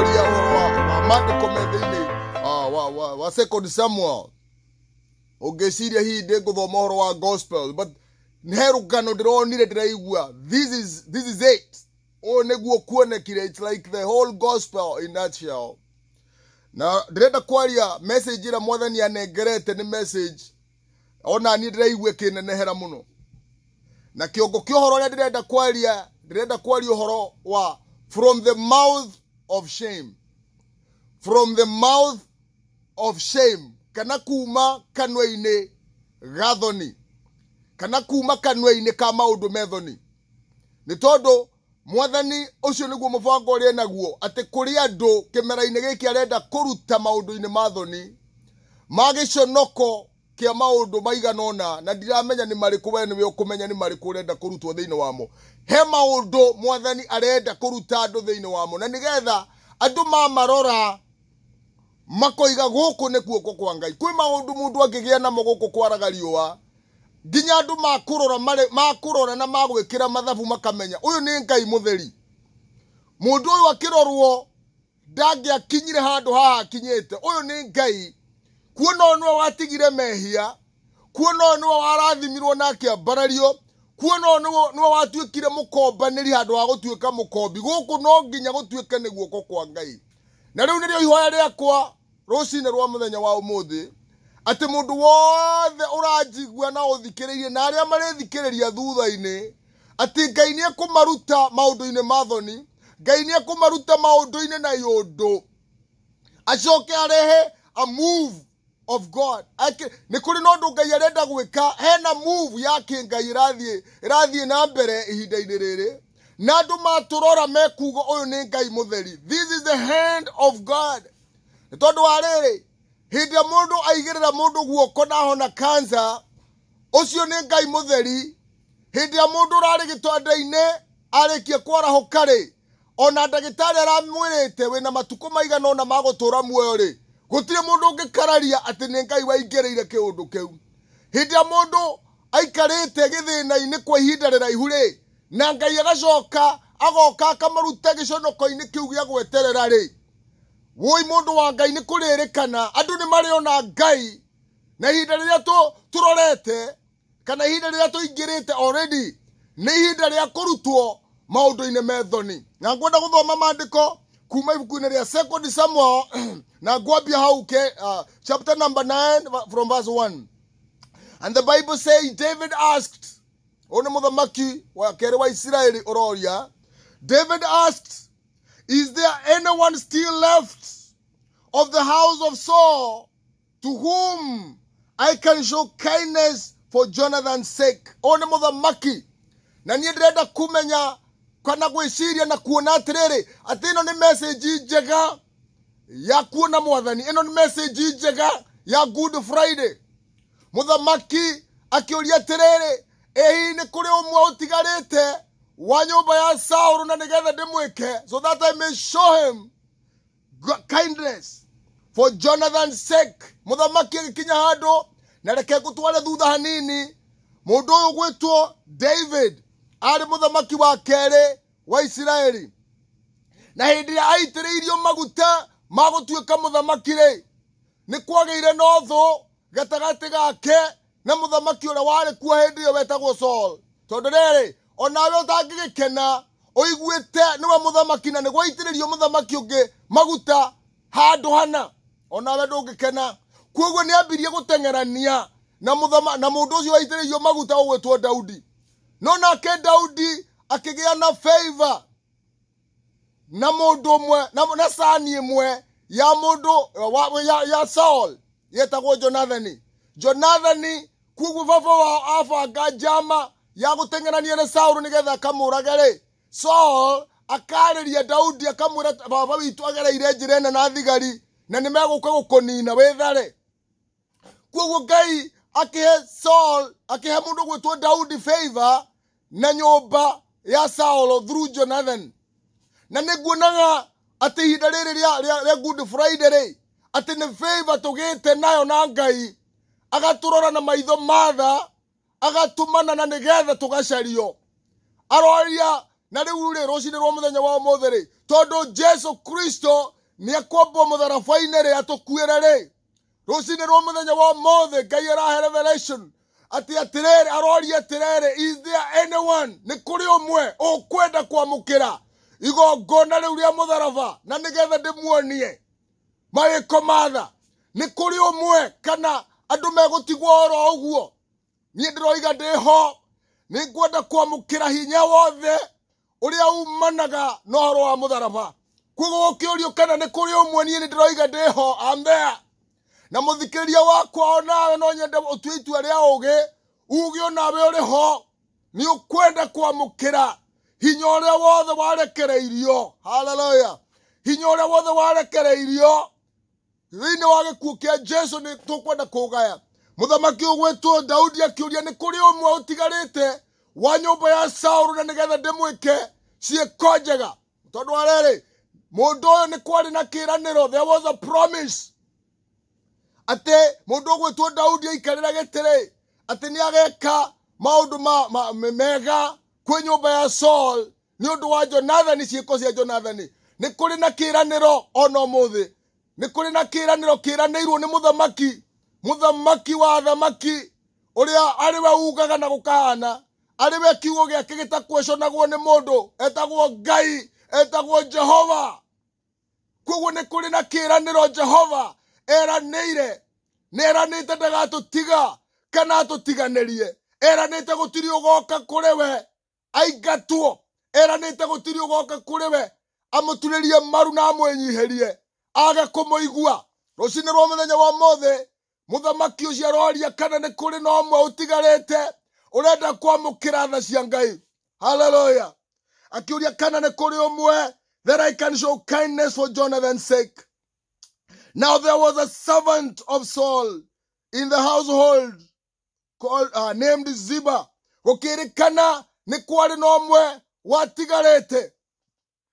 Biblia wa maandiko methĩinĩ ah, wa, wa, wa second Samuel ũngĩciria hihi ndĩngũthoma ũhoro wa gospel but he rũgano ndĩronire ndĩraigua this is, it ũũ nĩguo kuonekire its like the whole gospel in nutshell na ndĩrenda kwaria message ĩrĩa mwathani anengerete nĩ message ona niĩ ndĩraigua ĩkĩnenehera mũno na kĩongo kĩa ũhoro ũrĩa ndĩrenda kwaria ndĩrenda kwaria ũhoro wa from the mouth of shame. From the mouth of shame. Kana kuma kanweinä gathoni. Kana kuma kanweinä ka maå ndå methoni. Nä tondå mwathani ucio niguo mubango uria naguo ati kuri andu kimera-ini giki arenda kuruta maundu-ini mathoni ma kia a maå ndå maigana ona na ndiramenya nä marä kå wee nä we å kå menya nä marä kå å renda kå rutwo thä inä wamo he maå ndå mwathani arenda kå ruta andå thä inä wamo na nä getha andå mamarora makoiga gũkũ nĩ guoko kwa ngai kwĩ maũndũ mũndũ angĩgĩa namo gũkũ kwaraga riũa nginya andũ makũrora makũrora na magwĩkĩra mathabu makamenya ũyũ nĩ ngai mũtheri mũndũ ũyũ akĩrorwo ndangĩakinyire handũ haha akinyĩte ũyũ nĩ ngai kuona ũyũ nĩwe watigire mehia kuona ũyũ nĩwe warathimirwo na akĩambarario kuona ũyũ nĩwe watuĩkire mũkombanĩri handũ wa gũtuĩka mukombi guku no nginya gũtuĩke ni guoko kwa ngai na rĩu nĩrĩo ihoya rĩakwa rũcinĩ rwa muthenya wa umuthi ati mundu wothe ũranjigua na ũthikĩrĩirie na aria marithikiriria thutha ini ati ngai ni ekũmaruta maundu-ini mathoni ngai ni ekũmaruta maundu-ini na yũndũ acoke arehe a move of god nä kå rä na å ndå ngai arenda gwä ka hena move ya kä ngai ĩrathiĩ na mbere ihinda-inä rĩrĩ na andå matå rora mekuga å yå nä ngai må theri this is the hand of god nä tondå wa rĩrĩ hĩndĩ ä må ndå aigä rä ra må ndå guoko nahona kansa å cio nä ngai må theri hĩndĩ ä må ndå arä kwarahå ona ndagä tarä aramwä rä te wä na matukå maigana ona magå tå ra muoyo rä gutire mundu ngikararia ati ni ngai waingereire kiundu kiu hindi mundu aikarite githina-ini kwa ihinda riraihu ihuri na ngai agacoka agoka akamarute giconoko-ini kiu gia gweterera ri woi mundu wa ngai ni kuririkana andu ni ona ngai na ihinda riria turorete kana ihinda riria tuingirite already ni ihinda ria kurutwo maundu-ini methoni na ngwenda guthoma mandiko kuma ivukune rya second samuel na gwabia hauke uh, chapter number 9 from verse 1 and the bible says david asked one muthamaki wa kere wa isiraeli ororia david asked is there anyone still left of the house of saul to whom i can show kindness for jonathan's sake one muthamaki na niä ndä renda kumenya kana gwiciria na kuona atiriri ati ino ni message njega ya kuona mwathani ino ni message njega ya good friday muthamaki akiuria atiriri ehi ni kuri umwe utigarite wa nyumba ya sauru na nigetha ndimwike so that i may show him kindness for jonathan's sake muthamaki agikinya handu na reke gutware thutha hanini mundu uyu gwitwo david arä må thamaki wa kerä wa isiraeli na hä ndä ä rä a aitä rä irio maguta magå tuä ka må thamaki rä nä kwagä ire na å thå gatagatä gake na må thamaki å rä a warä kuo hä ndä ä yo wetagwo sol tondå rärä onawe å tangä gä kena å iguä te nä we må thamaki na nä gwaitä rä rio må thamaki å ngä maguta handå hana onawe ndå kena kwoguo nä ambirie gå tengerania na må ndå å cio waitä rä rio maguta å gwä two daudi no nake daudi akigia na favor na må ndå mwe na sani mwe ya må ndå ya, ya saul yetagwo jonathani jonathani kuguo baba wa abanga njama ya gå na saulu nä getha akamå rage saul akarä ria daudi akamwä ra baba witå agereire njä ra ä na thigari na nä megå ka gå kå wä thare kuoguo ngai akä saul akä he må ndå gwä daudi favor na nyumba ya Saulo through Jonathan na niguonaga atä ihinda rä rä rä good friday rä atä nä favor tå gä nayo na ngai agatå rora na maitho matha agatũmana na nä getha tå gacario aroria na rä u rä rå cinä rwo må thenya wa må thä rä tondå jesu kristo nä akwambwo må tharabainä rä atå kuä re rä rå cinä rwo må thenya wa må ngai arahe revelation ati atirere arori atirere is there anyone ni kuri umwe ukwenda kwamukira igongona riu ria mutharaba na nigetha ndimuonie mawiko matha ni kuri umwe kana andu megutigwo oro uguo nie ndiroiga ndi ho ni ngwenda kwamukira hinya wothe uria umanaga na uhoro wa mutharaba koguo gukiurio kana ni kuri umwe nie ni ndiroiga ndi ho am there na muthikĩria wakwa onawe no nyende ũtue itua rĩa ũũgĩ uge onawe nawe ũrĩ ho nĩ ũkwenda kwamũkĩra hinya ũrĩa wothe warekereirio haleluya hinya ũrĩa wothe warekereirio thĩinĩ wa gĩkuũ kĩa jesu nĩ tũkwenda kũgaya mũthamaki ũgwĩtwo daudi akĩũria nĩ kũrĩ ũmwe ũtigarĩte wa nyũmba ya saũlũ na nĩgetha ndĩmwĩke ciĩko njega tondũ arerĩ mũndũ ũyũ nĩ kwarĩ na kĩĩranĩro there was a promise atä må ndå å gwä two daudi aikarä ra gä tä atä nä ageka maå ndå mega kwä nyå mba ya sol nä å ndå wa jonathani ciäko cia jonathani nä kå rä na kä ranä ro ona må thä nä kå rä na kä ranä ro kä ranä irwo nä må thamaki må thamaki wa thamaki å rä a arä we ugaga na gå kahana arä we kiugo gä ake gä takweconagwo nä må ndå etagwo ngai etagwo jehova koguo nä kå rä na kä ranä ro jehova eranäire nä eranäte ndagatå tiga kana tå tiganärie eranäte gå tiri å goka kå rä we aingatwo eranäte gå tiri å kå rä we amå maru na amwĩnyihä age kå må igua rå cinä rwa må thenya wa mothe må thamaki å aroria kana nä kå rä na å mwe å tigarä te å renda kwamå tha cia ngai haleluya akä kana nä kå rä mwe that i can show kindness for jonathan's sake Now there was a servant of Saul in the household called, uh, named Ziba. Okay, kana ni kwari na umwe watigarite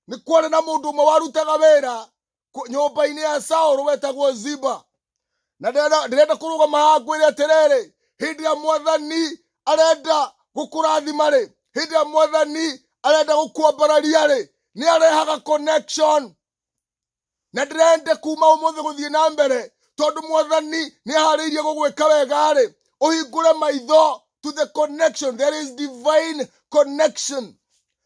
ni kwari na mundu umwe warutaga wira nyumba-ini ya Saulu wetagwo Ziba. Na ndirenda kurugama haha ngwire terere hindi ya mwathani arenda gukurathima ri hindi ya mwathani arenda gukuombararia ri ni arehaga connection na ndirende kuma umuthi guthii na mbere tondu mwathani ni hariirie gugwika wegari uhingure maitho to the connection there is divine connection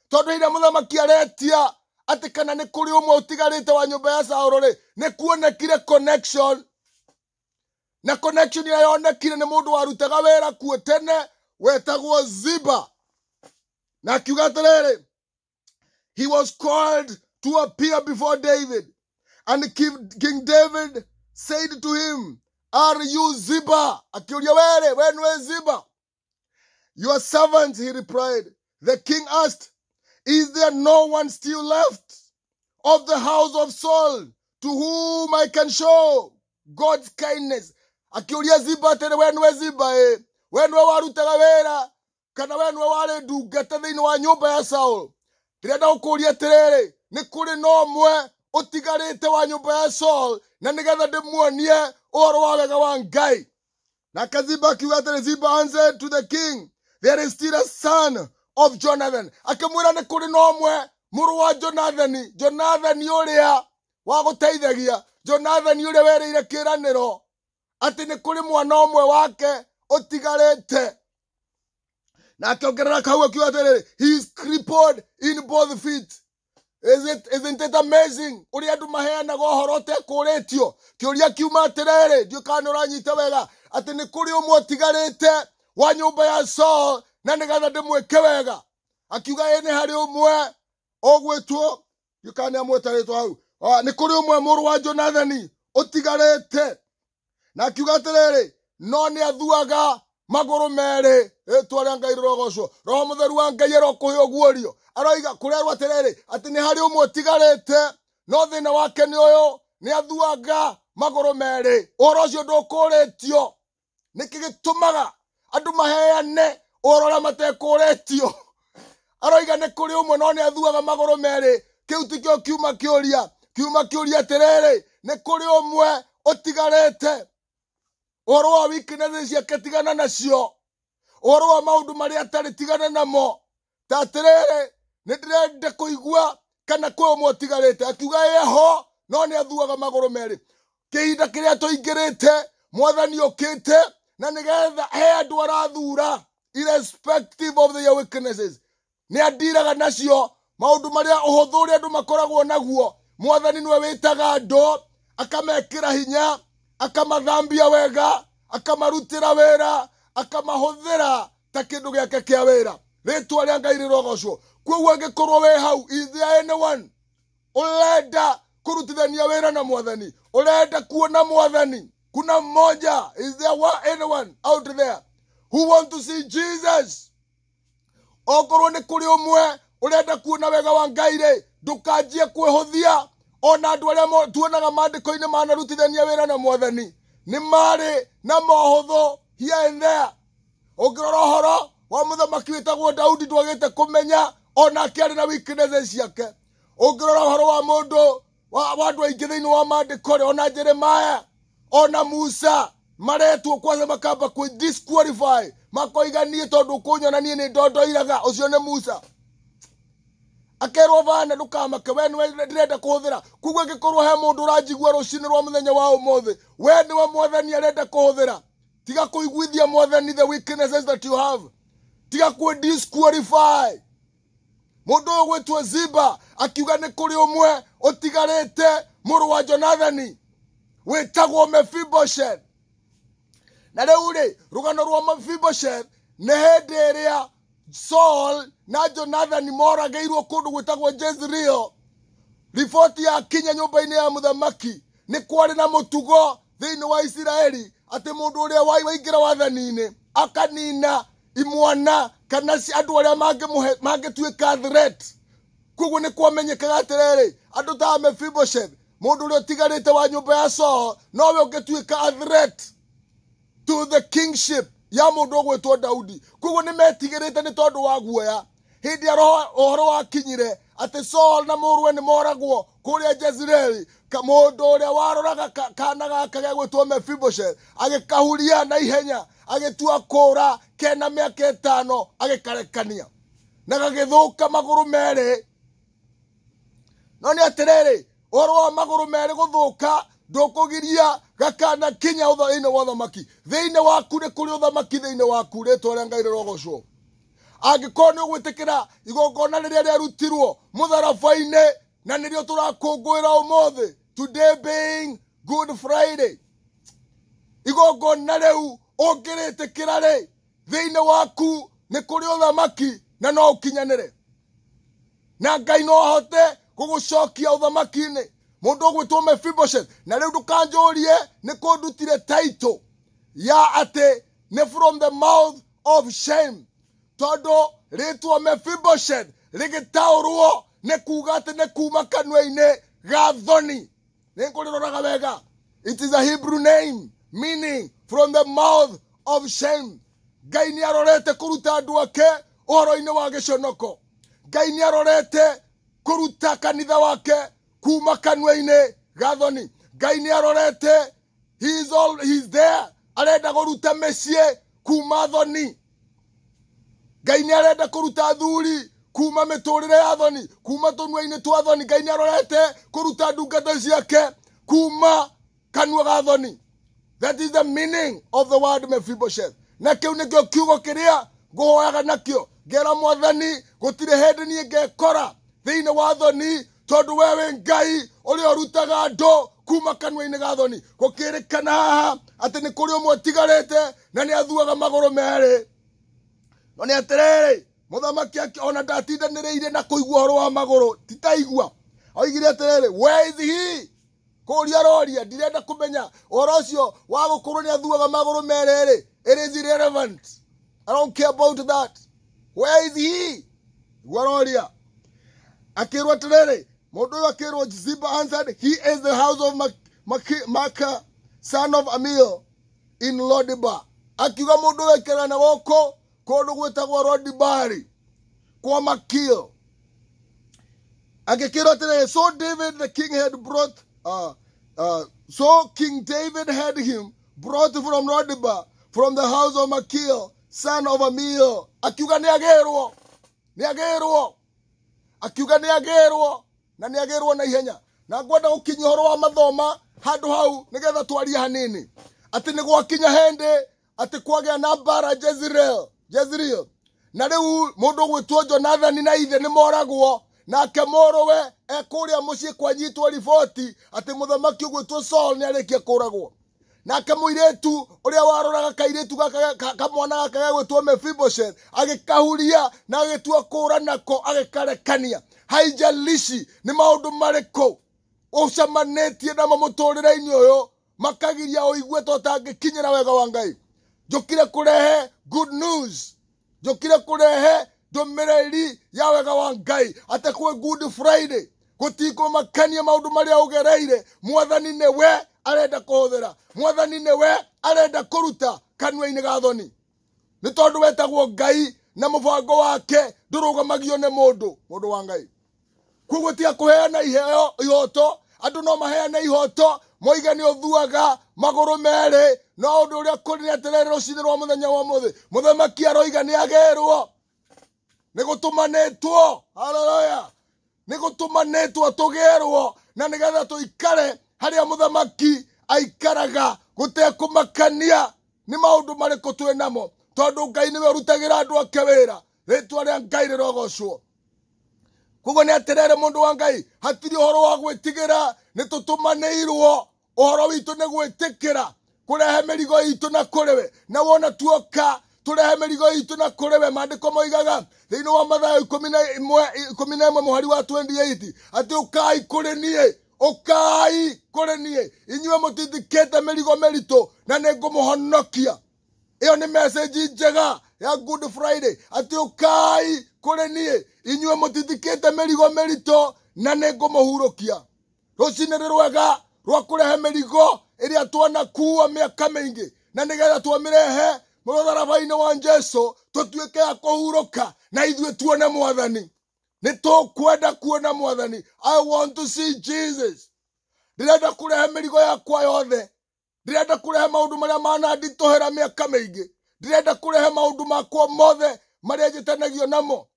tondu hina muthamaki aretia ati kana ni kuri umwe utigarite wa nyumba ya saå rå nä kuonekire connection na connection ya yonekire nä må ndå warutaga wä ra kuo tene wetagwo ziba na akiuga atä he was called to appear before david And King David said to him, Are you Ziba? when were Ziba? Your servants, he replied. The king asked, Is there no one still left of the house of Saul to whom I can show God's kindness? Akiulia Ziba tena wenwe Ziba eh? When Wenwe warutaga wera kana wenwe wari ndungata thiini wa nyumba ya Saul. Ndirenda gukuria atiriri ni kuri no mwe utigarite wa nyumba ya Saul na nigetha ndimuonie uhoro wa wega wa ngai nake ziba akiuga atĩrĩ ziba answered to the king there is still a son of jonathan akĩmwĩra nĩ kũrĩ na ũmwe muru wa jonathani jonathani ũrĩa wa gũteithagia jonathani ũrĩa wereire kĩranĩro atĩ nĩ kũrĩ mwana ũmwe wake ũtigarĩte na akĩongerera kau akiuga atĩrĩrĩ he is crippled in both feet isn't, isn't it amazing uria andu maheanaga uhoro utekũũrĩtio kĩũria kiuma atĩrĩrĩ ndiũkana ũranyita wega ati nĩ kũrĩ ũmwe ũtigarĩte wa nyumba ya Saũl na nĩgetha ndĩmwĩke wega akiuga ĩ nĩ harĩ ũmwe ũgwĩtwo ndiũkana nĩamwĩtarĩtwo hau nĩ kũrĩ ũmwe mũrũ wa jonathani ũtigarĩte na akiuga atĩrĩrĩ no nĩ athuaga maguru mere etwa eh, ria ngai rorogocwo roho mutheru wa ngai erokuhe uguorio aroiga kurerwo atiriri ati ni hari umwe utigarite no thina wake ni uyu ni athuanga maguru mere uhoro ucio ndukuritio niki gitumaga andu maheane uhoro uria matekuritio aroiga ni kuri umwe no ni athuaga maguru mere kiu tikio kiuma kiuria kiuma kiuria atiriri ni kuri umwe utigarite ũhoro wa weakness ciake tigana nacio ũhoro wa maũndũ marĩa atarĩ tigana namo ta atĩrĩrĩ nĩ ndĩrenda kũigua kana kwĩ ũmwe ũtigarĩte akiuga ĩho no nĩ athuaga magũrũ merĩ kĩhinda kĩrĩa tũingĩrĩte mwathani ũkĩte na nĩgetha he andũ arathura irrespective of the weaknesses nĩ andiraga nacio maũndũ marĩa ũhũthũ ũrĩa makoragwo naguo mwathani nĩwe wĩtaga andũ akamekĩra hinya akamathambia wega akamarutira wera akamahuthira ta kindu giake kia wera ritwa ria ngai rirogocwo koguo angikorwo we hau ithiaene ulenda kurutithania wera na mwathani ulenda kuona mwathani kuna mmoja is there one, anyone out there who want to see jesus okorwo nä kå rä å mwe å renda kuona wega wa ngai rä ndå kanjie kwä hå thia ona andu a tuonaga maandiko-ini manarutithania ra na mwathani ni mari na mohotho here and there ungirora horo wa wä tagwo daudi twagite kumenya onake ari na weaknesses ciake ungirora horo wa mundu wa aingä thä thiini wa maandiko ona jeremaya ona musa maretwo kwanza makamba kwi disqualify makoiga nie tondu kunyona nie ni ndondoiraga ucio ni musa akerwo vana ndukamake we niwe ndirenda kuhuthira kuguo ngikorwo he mundu uranjigua rucini rwa muthenya wa umuthi we niwe mwathani arenda kuhuthira tiga kuiguithia mwathani the weaknesses that you have tiga ku disqualify mundu uyu gwitwo ziba akiuga ni kuri umwe utigarite muru wa jonathani witagwo mefiboshet na riu ri rugano rwa mefiboshet nä hä ndä saul na jonathani moragairwo kundu gwitagwo jezreel riboti ya kinya nyumba ine ya mũthamaki ni kwarĩ na mutugo thĩinĩ wa isiraeli atĩ mundu ũrĩa wai waingira wathani-inĩ akanina imwana kana andũ arĩa mangĩtuĩka threat koguo nĩ kwamenyekaga atĩrĩrĩ andũ ta mefiboshethe mundu ũrĩa ũtigarĩte wa nyũmba ya saul nowe ũngĩtuĩka a threat to the kingship ya mundu ugwitwo daudi koguo ni metigirite ni tondu wa guoya hindi ya uhoro wakinyire ati saul na murwe ni moragwo kuria ka mundu uria waroraga kana gaka gegwitwo mefiboshe agikahuria na ihenya agitua kura kena miaka itano agikarekania na gagithuka maguru meri no ni atiriri uhoro wa maguru meri guthuka ndukugiria gakana kinya thiini wa thamaki thiini waku ni kuri uthamaki thiini waku ritwa ria ngai rirogocwo angikorwo ni ugwitikira igongona riria riarutirwo mutharabaini na nirio turakungwira umuthi today being good friday igongona riu ungiritikira ri thiini waku ni kuri uthamaki na no ukinyanire na ngai no ahote gugucokia uthamaki-ini mundu ugwitwo mefiboshet na riu ndukanjurie ni kå ndutire title ya ati ni from the mouth of shame tondå rĩtwa mefiboshet rĩgĩtaũrwo nĩ kuuga atĩ nĩ kuuma kanua-inĩ ga thoni nĩ ngũrĩroraga wega it is a hebrew name meaning from the mouth of shame ngai nĩ arorete kũruta andũ ake ũhoro-inĩ wa gĩconoko ngai nĩ arorete kũruta kanitha wake kuma kanua-inä gathoni ngai nä arorete he's all, he's there arenda gå ruta mä ciä kuma thoni ngai nä arenda kå ruta thuri kuma mä tå rä re ya thoni kuma tå nua-inä twa thoni ngai nä arorete kå ruta ndungata ciake kuma kanua gathoni that is the meaning of the word mephibosheth na kä u nä kä o kiugo kä rä a ngå hoyaga nakä o ngera mwathani gå tirä hä ndä niä ngekora thä inä wa tondu wewe ngai uri urutaga ndo kuma kanua-inä gathoni gukirikana haha ati ni kuri umwe tigarete na ni athuaga magå rå no ni atärärä må thamaki ona ndatindanä rä ire na kå igua horo wa magå rå titaigua oigire atärärä wethihi kå ria roria ndirenda kå menya horo wa gå ni athuaga magå rå ri it is irrelevant i don't care about that where is he akä rwo atärärä ya watch Ziba answered, He is the house of Makka, son of Amil, in Lodiba. Akiwa Mordecai anawoko kodo gwetagwo Lodibari kwa Makio. Akikiro tena so David the king had brought uh, uh, so King David had him brought from Lodiba from the house of Makil, son of Amil. Akiuga ni agerwo. Ni agerwo. na nä agä rwo na ihenya na ngwenda gå kinyia å horo wa mathoma handå hau nä getha twarie hanini atä nä gwakinya hendä atä kwagä a na mbara jezireel jezireel na rä u må ndå gwä two jonathani na ithe nä moragwo nake morowe ekå rä a må ciä kwanyitwo riboti atä må thamaki å gwä two sol nä arä kia kå ragwo nake muiretu uria waroraga kairitu kamwana gake gegwitwo mefiboshet agikahuria na agitua kura nako agikarekania haijalishi ni maundu ndå marä å cemanetie na mamå tå rä makagiria å igue ta wega wa ngai njå kire good news jukire kurehe kå ya wega wa ngai atä good friday gå tikå makania maundu ndå marä mwathani nä we arenda kuhuthira mwathani nä we arenda kuruta ruta kanua-inä ga thoni nä wetagwo ngai na mubango wake ndå rå mundu nä wa ngai koguo tiga kuheana iheo ihoto andå no maheane ihoto moiga nä ũthuaga magũrũ merĩ no ũndũ ũrĩa kũrĩ nĩ atĩrĩrĩ rũcinĩ rwa mũthenya wa mũthĩ mũthamaki aroiga nĩ agĩrwo nĩ gũtũmanĩtwo haleluya nĩ gũtũmanĩtwo tũgĩrwo na nĩgetha tũikare harĩa mũthamaki aikaraga gũtekũmakania nĩ maũndũ marĩkũ twĩ namo tondũ ngai nĩwe ũrutagĩra andũ ake wĩra rĩtwa rĩa ngai rĩrogocwo koguo nä atä ndå wa ngai hatirä å horo wa gwä tigä ra nä tå tå manä irwo å horo witå nä gwä tä kä ra kå rehe mä rigo itå na kå rä we na wona tuoka tå rehe mä rigo itå na kå rä we mandä ko moigaga thä inä wa mathayo ikå mi na ä mwe må hari wa 28 atä å kai kå rä niä å kai kå rä niä inyuä må titikä te mä rigo mä ritå na nä ngå må honokia ä yo nä mecenji njega ya good friday atä å kai kå rä niä inyuä må titikä te mä rigo mä na nä ngå må hurå kia rwega rwa kå rehe mä rigo kuwa miaka mingi mä aka na nä getha twamä rehe wa jesu tũtuĩke ya kũhurũka na ithuĩ tuone mwathani nĩ tũkwenda kuona mwathani i want to see jesus ndirenda kurehe mĩrigo yakwa yothe ndĩrenda kũrehe maũndũ marĩa mananditũhĩra miaka mingi ndirenda kurehe maundu makwa mothe maria njitanagio namo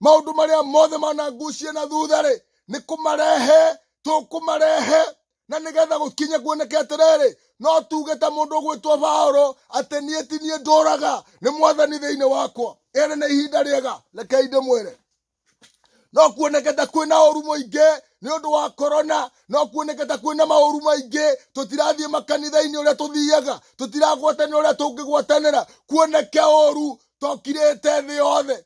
maundu maria mothe manangucie na thutha ri ni kumarehe tukumarehe na nigetha gukinye kuoneke atiriri no tuge ta mundu ugwitwo paulo ati niĩ ti niĩ ni nĩ mwathani thĩinĩ wakwa ere nĩ ihinda rĩega rekei ndĩmwĩre no kuonekete kwina oru muingi ni undu wa corona no kuonekete kwina maoru maingi tutirathie makanitha-ini uria tuthiaga tutiragwatanira uria tungigwatanira kuoneke oru tokirete thi yothe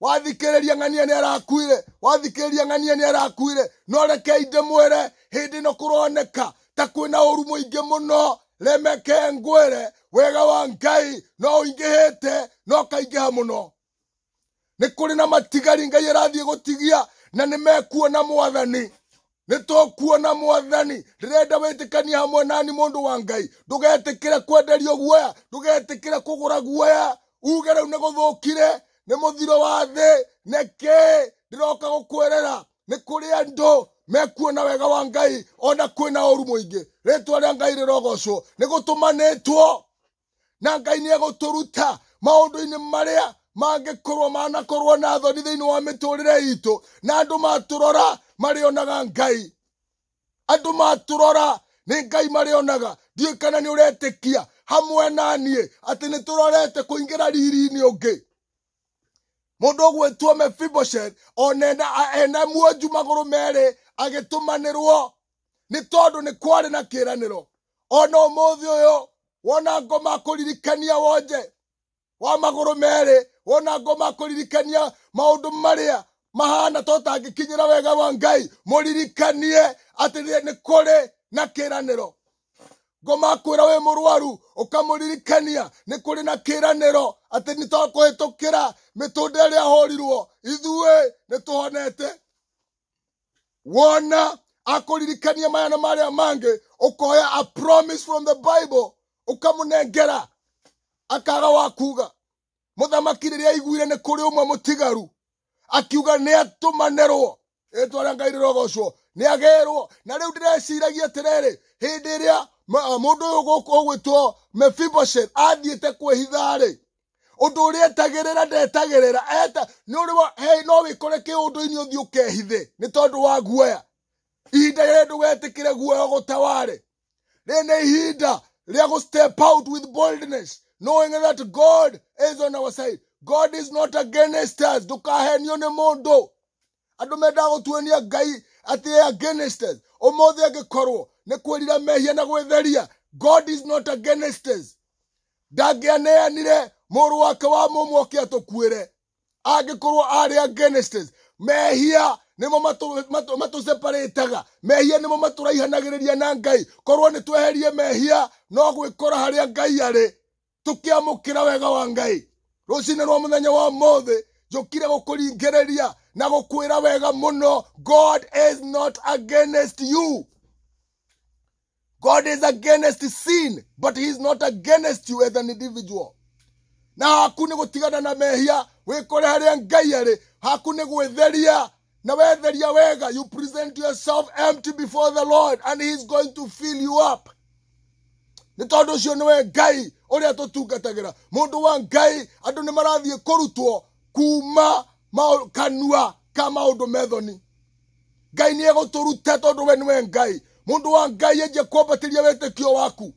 wathikiriria ng'ania ni arakuire wathikiriria ng'ania ni arakuire no rekei ndimwire hindi no kuroneka ta kwina oru muingi muno remeke ngwire wega wa ngai no uingihite no kaingiha muno nä kå rä na matigari ngai ärathiä gå tigia na nä mekuona mwathani nä tåkuona mwathani ndärenda wä tä kania hamwe nani må ndå wa ngai ndå getä kä re kwenderio guoya ndå getä kä re kå gå ra guoya uge rä u nä gå thå kire nä må thiro wa thä nekä ndä roka gå kwerera nä kå rä andå mekuona wega wa ngai ona kwä na å ru må ingä rä twa rä a ngai rä rogocwo nä gå tå manä two na ngai nä egå tå ruta maå ndå-inä marä a mangäkorwo manakorwo na thoni thä inä wa mä tå rä re itå na andå matå rora marä onaga ngai andå matå rora nä ngai marä onaga ndiä kana nä å retä hamwe na niä atä nä tå rorete kå ingä ra riri-inä å ngä må ndå å gwätwo mefiboshet ona ena mwenju magå rå merä agä tå manä rwo nä tondå nä kwarä na kä ranä ro ona å må thä å yå wona ngo makå ririkania wonje wa maguru meri wona ngoma kuririkania maundu maria mahana totangikinyira wega wa ngai muririkanie ati ni kuri na kiraniro ngoma kwira we murwaru ukamuririkania ni kuri na kiraniro ati ni twakuhitukira mitunda iria horirwo ithue ni tuhonete wona akuririkania maya na maria mangi ukoya a promise from the bible ukamunengera akaga wa kuga muthamaki riria aiguire ni kuri umwe mutigaru akiuga ni atumanerwo itwa rĩa ngai rĩrogocwo nĩ agerwo na rĩu ndĩreciragia atĩrĩrĩ hĩndĩ ĩrĩa mũndũ ũyũ ũgwĩtwo mefiboshet athiĩte kwĩhitha-rĩ ũndũ ũrĩa etagĩrĩra ndetagĩrĩra eta nĩ ũrĩ no wĩkore kĩũndũ-inĩ ũthiĩ ũkehithe nĩ tondũ wa guoya ihinda rĩrĩ ndũgetĩkĩre guoya gũtawarĩ rĩrĩ nĩ ihinda rĩa gũ step out with boldness knowing that God is on our side. God is not against us. Ndukahenio ni mundu. Andu mendaga gutuonia Ngai ati e against us. Umuthi angikorwo ni kwirira mehia na gwitheria. God is not against us. Ndangianeanire muru wake wa mumu oke atukuire. Angikorwo ari against us. Mehia nimo matuseparetaga mehia nimo maturaihanagiriria na ngai korwo nitweherie mehia no gwikora haria ngai ari tukiamukira wega wa ngai rucinä rwa muthenya wa mothi njukire gukuringereria na gukwira wega muno god is not against you god is against sin but he is not against you as an individual na haku nä gå na mehia wikore kore ngai ari haku nä gwä na wetheria wega you present yourself empty before the lord and he is going to fill you up nä tondå å cio nä we ngai å rä a tå tungatagä ra må ndå wa ngai andå nä marathiä kå rutwo kuma kanua ka maå ndå methoni ngai nä egå tå rute tondå we nä we ngai må ndå wa ngai enjia kwambatä ria wete kä o waku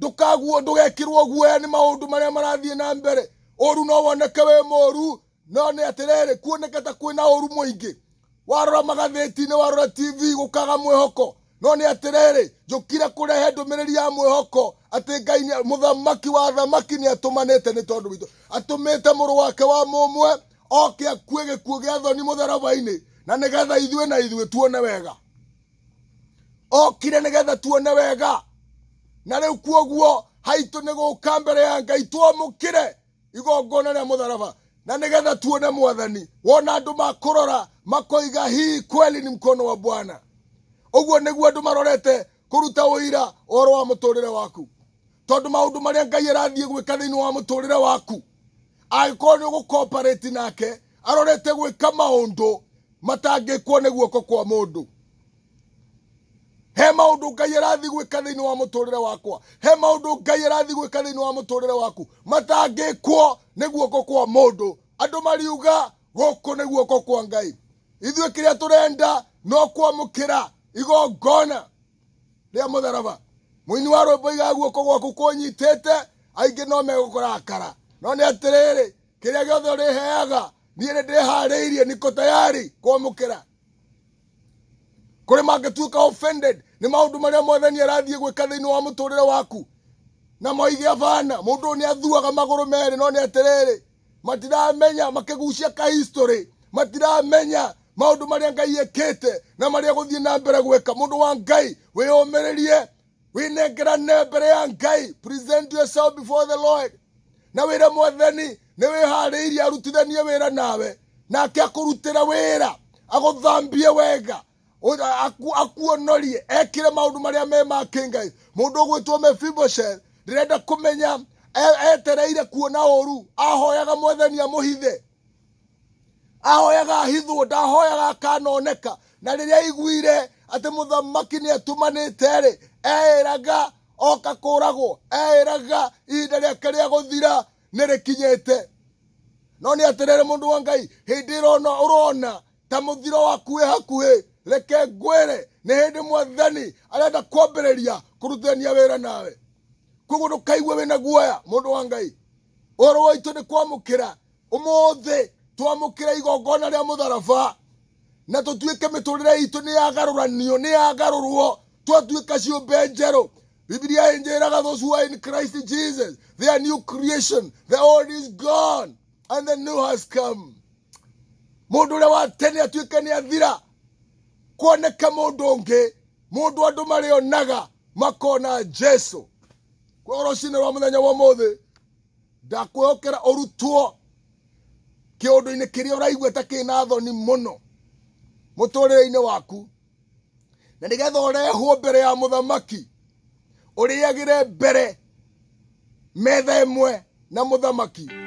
ndå kaguo ndå gekä rwo guoya nä maå ndå marä a marathiä na mbere å ru no woneke we må ru no nä atä rerä kuonekete kwä na å ru må ingä warora magathä ti-inä warora tv gå kaga mwä hoko no nä atärärä njå kire kå rehe ndå mä rä ri ya mwä hoko atä ngai må thamaki wa thamaki nä atå manä te nä tondå witå atå mä te må rå wake wa må mwe oke akue gä kuo gä a må tharaba na nä getha ithuä na ithuä tuone wega okire nä getha tuone wega na rä u kuoguo haitå nä gå ka mbere ya ngai twamå kä re igongona rä a må tharaba na nä getha tuone mwathani wona andå makå rora makoiga hii kweli nä mkono wa bwana uguo niguo andu marorete kuruta uira oro wa muturire waku tondu maundu maria ngai arathie gwika thiini wa muturire waku angikorwo ni ugukoparati nake arorete gwika maundu matangikwo ni guoko kwa mundu he maundu ngai arathi gwika thiini wa muturire wakwa he maundu ngai arathi gwika thiini wa muturire waku matangikwo ni guoko kwa mundu andu mariuga guku ni guoko kwa ngai ithuĩ kĩrĩa tũrenda no kwamũkĩra igongona ria mutharaba muini wa rwimbo igaguo guoko gwaku aingi no megukurakara no nĩ atĩrĩrĩ kĩrĩa gĩothe ũrĩheaga nie ni ndĩharĩirie nĩko tayari kwamũkĩra kuri mangituika offended ni maundu maria mwetheni arathie gwika thiini wa muturire waku na moige avana mundu ni athuaga maguru meri no ni atiriri matiramenya makigucia ka history matiramenya maundu maria ngai ekete na maria guthie na mbere gweka mundu wa ngai wiyumiririe winengerane mbere ya ngai present yourself before the lord na wire mwetheni ni wihariirie arutithanie wira nawe nake akurutira wira aguthambie wega akuonorie ekire maundu maria me ma ngai mundu ugwitwo mefiboshe ndirenda kumenya e, etereire kuona uru ahoyaga mwathani amuhithe ahoyaga hithwo ndahoyaga akanoneka na rä rä a aiguire atä må thamaki nä atumanä te-rä oka kå ragwo eäraga ihinda rä ake rä gå thira nä rä kinyä te no nä atä rä rä må ndå wa ngai hä ndä rona å rona ta må thiro waku hakuhä reke ngwä nä hä ndä mwathani arenda kwambä rä ria kå rutithania wä ra nawe koguo ndå kaigua wä na guoya må ndå wa ngai å horo waitå nä kwamå kä ra å må thä twamukire igongona ria mutharaba na tutuike miturire itu ni yagaruranio ni yagarurwo twatuika ciumbe njeru bibilia injiraga those who are in christ jesus they are new creation the old is gone and the new has come mundu uria wa tene atuike ni athira kuoneke mundu ungi mundu andu marionaga makona jesu kwa rocine rwa muthenya wa muthi ndakwihokera urutwo kiundu-ini kiria uraigua ta kina thoni muno muturire-ini waku na nigetha urehwo mbere ya muthamaki uriagire mbere metha imwe na muthamaki